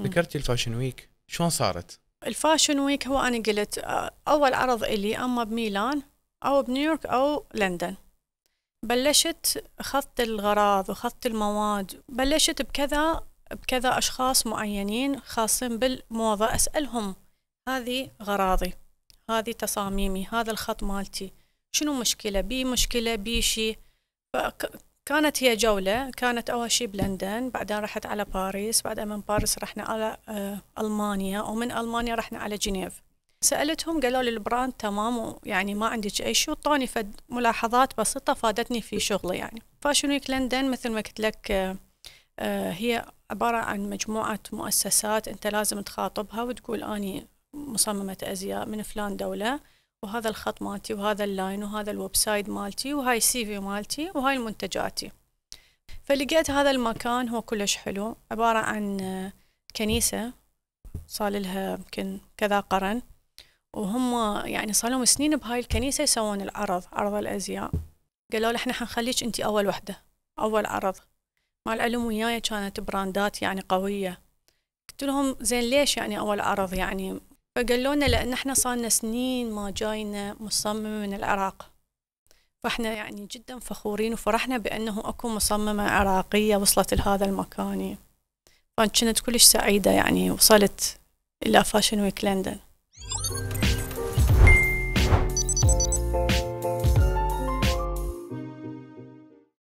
ذكرتي الفاشن ويك شلون صارت؟ الفاشن ويك هو انا قلت آه، اول عرض الي اما بميلان او بنيويورك او لندن بلشت اخذت الغراض واخذت المواد بلشت بكذا بكذا اشخاص معينين خاصين بالموضه اسالهم هذه غراضي هذه تصاميمي هذا الخط مالتي شنو مشكله بي مشكله بي شيء كانت هي جولة كانت أول شيء بلندن بعدين رحت على باريس بعدين من باريس رحنا على آه، ألمانيا ومن ألمانيا رحنا على جنيف سألتهم قالوا لي البراند تمام ويعني ما عندك أي شيء وطوني فد ملاحظات بسيطة فادتني في شغلي يعني فاشن ويك لندن مثل ما قلت لك آه، آه، هي عبارة عن مجموعة مؤسسات أنت لازم تخاطبها وتقول أني مصممة أزياء من فلان دولة وهذا الخط مالتي وهذا اللاين وهذا الويب سايت مالتي وهاي السي في مالتي وهاي المنتجاتي فلقيت هذا المكان هو كلش حلو عبارة عن آه، كنيسة صار لها يمكن كذا قرن وهم يعني صار لهم سنين بهاي الكنيسة يسوون العرض عرض الأزياء قالوا له احنا حنخليك انت أول وحدة أول عرض مع العلم وياي كانت براندات يعني قوية قلت لهم زين ليش يعني أول عرض يعني فقالونا لأن احنا صارنا سنين ما جاينا مصممة من العراق فاحنا يعني جدا فخورين وفرحنا بأنه أكو مصممة عراقية وصلت لهذا المكان فكنت كلش سعيدة يعني وصلت إلى فاشن ويك لندن